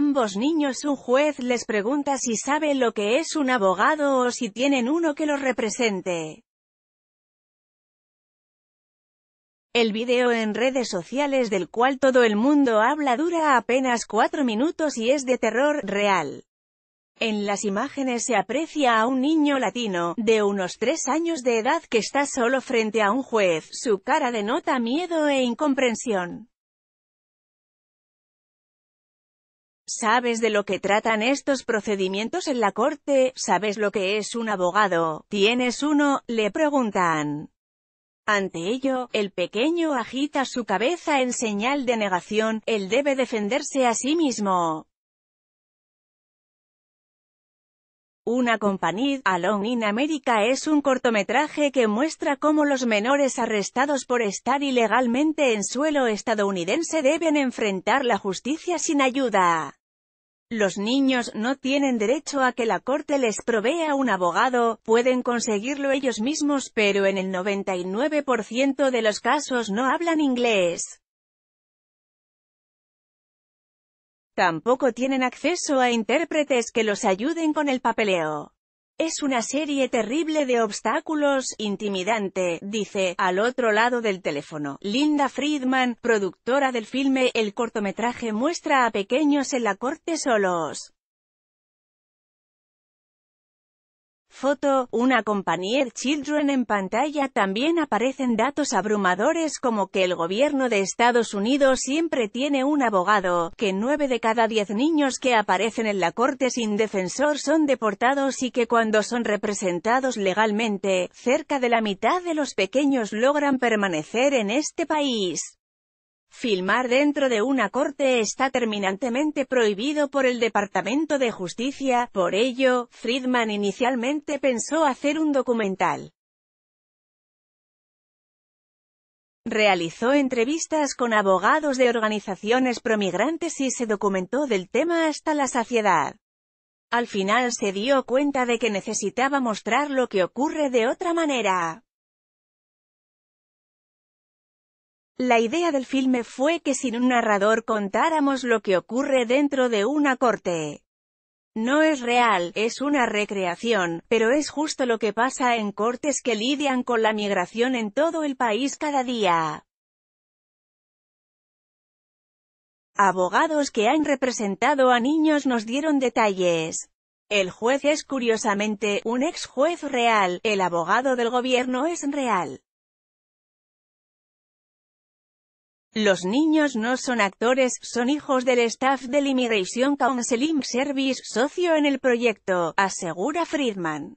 ambos niños un juez les pregunta si saben lo que es un abogado o si tienen uno que los represente. El video en redes sociales del cual todo el mundo habla dura apenas cuatro minutos y es de terror real. En las imágenes se aprecia a un niño latino, de unos tres años de edad que está solo frente a un juez, su cara denota miedo e incomprensión. ¿Sabes de lo que tratan estos procedimientos en la corte? ¿Sabes lo que es un abogado? ¿Tienes uno? Le preguntan. Ante ello, el pequeño agita su cabeza en señal de negación, él debe defenderse a sí mismo. Una compañía Alone in America es un cortometraje que muestra cómo los menores arrestados por estar ilegalmente en suelo estadounidense deben enfrentar la justicia sin ayuda. Los niños no tienen derecho a que la corte les provea un abogado, pueden conseguirlo ellos mismos pero en el 99% de los casos no hablan inglés. Tampoco tienen acceso a intérpretes que los ayuden con el papeleo. Es una serie terrible de obstáculos, intimidante, dice, al otro lado del teléfono. Linda Friedman, productora del filme, el cortometraje muestra a pequeños en la corte solos. Foto, una compañía Children en pantalla también aparecen datos abrumadores como que el gobierno de Estados Unidos siempre tiene un abogado, que nueve de cada 10 niños que aparecen en la corte sin defensor son deportados y que cuando son representados legalmente, cerca de la mitad de los pequeños logran permanecer en este país. Filmar dentro de una corte está terminantemente prohibido por el Departamento de Justicia, por ello, Friedman inicialmente pensó hacer un documental. Realizó entrevistas con abogados de organizaciones promigrantes y se documentó del tema hasta la saciedad. Al final se dio cuenta de que necesitaba mostrar lo que ocurre de otra manera. La idea del filme fue que sin un narrador contáramos lo que ocurre dentro de una corte. No es real, es una recreación, pero es justo lo que pasa en cortes que lidian con la migración en todo el país cada día. Abogados que han representado a niños nos dieron detalles. El juez es curiosamente, un ex juez real, el abogado del gobierno es real. Los niños no son actores, son hijos del staff del Immigration Counseling Service, socio en el proyecto, asegura Friedman.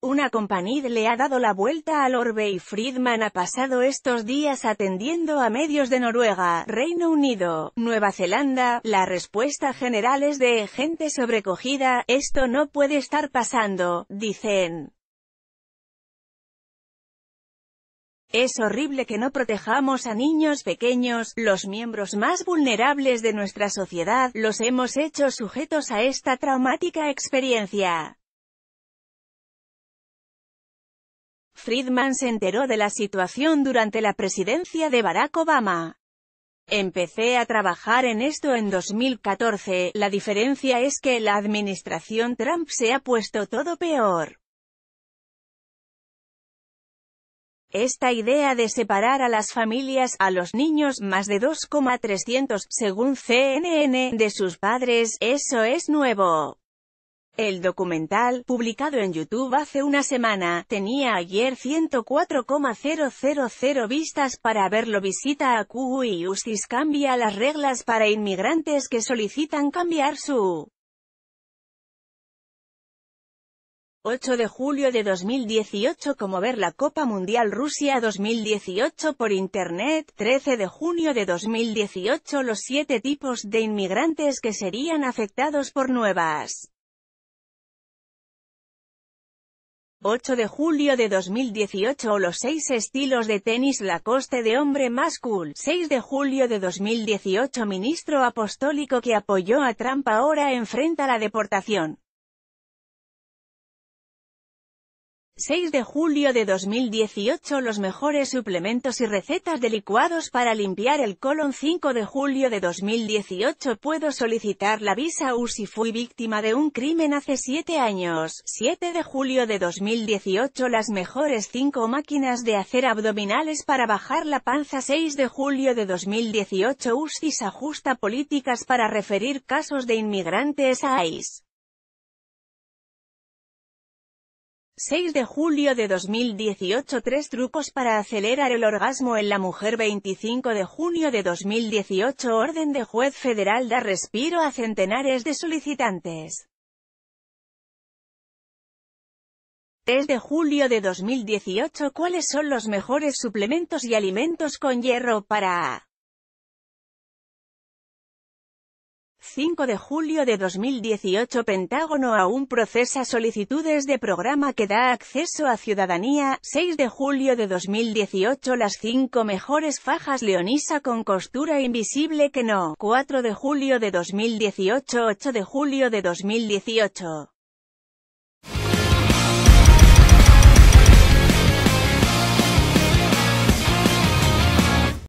Una compañía le ha dado la vuelta al orbe y Friedman ha pasado estos días atendiendo a medios de Noruega, Reino Unido, Nueva Zelanda. La respuesta general es de gente sobrecogida, esto no puede estar pasando, dicen. Es horrible que no protejamos a niños pequeños, los miembros más vulnerables de nuestra sociedad, los hemos hecho sujetos a esta traumática experiencia. Friedman se enteró de la situación durante la presidencia de Barack Obama. Empecé a trabajar en esto en 2014, la diferencia es que la administración Trump se ha puesto todo peor. Esta idea de separar a las familias, a los niños, más de 2,300, según CNN, de sus padres, eso es nuevo. El documental, publicado en YouTube hace una semana, tenía ayer 104,000 vistas para verlo. Visita a Q y cambia las reglas para inmigrantes que solicitan cambiar su 8 de julio de 2018 como ver la Copa Mundial Rusia 2018 por Internet, 13 de junio de 2018 los siete tipos de inmigrantes que serían afectados por nuevas. 8 de julio de 2018 los 6 estilos de tenis la Lacoste de hombre más cool. 6 de julio de 2018 ministro apostólico que apoyó a Trump ahora enfrenta la deportación. 6 de julio de 2018 Los mejores suplementos y recetas de licuados para limpiar el colon 5 de julio de 2018 Puedo solicitar la visa U si fui víctima de un crimen hace 7 años 7 de julio de 2018 Las mejores 5 máquinas de hacer abdominales para bajar la panza 6 de julio de 2018 se ajusta políticas para referir casos de inmigrantes a ICE 6 de julio de 2018 Tres trucos para acelerar el orgasmo en la mujer 25 de junio de 2018 Orden de juez federal da respiro a centenares de solicitantes 3 de julio de 2018 ¿Cuáles son los mejores suplementos y alimentos con hierro para 5 de julio de 2018 Pentágono aún procesa solicitudes de programa que da acceso a ciudadanía. 6 de julio de 2018 Las 5 mejores fajas leonisa con costura invisible que no. 4 de julio de 2018 8 de julio de 2018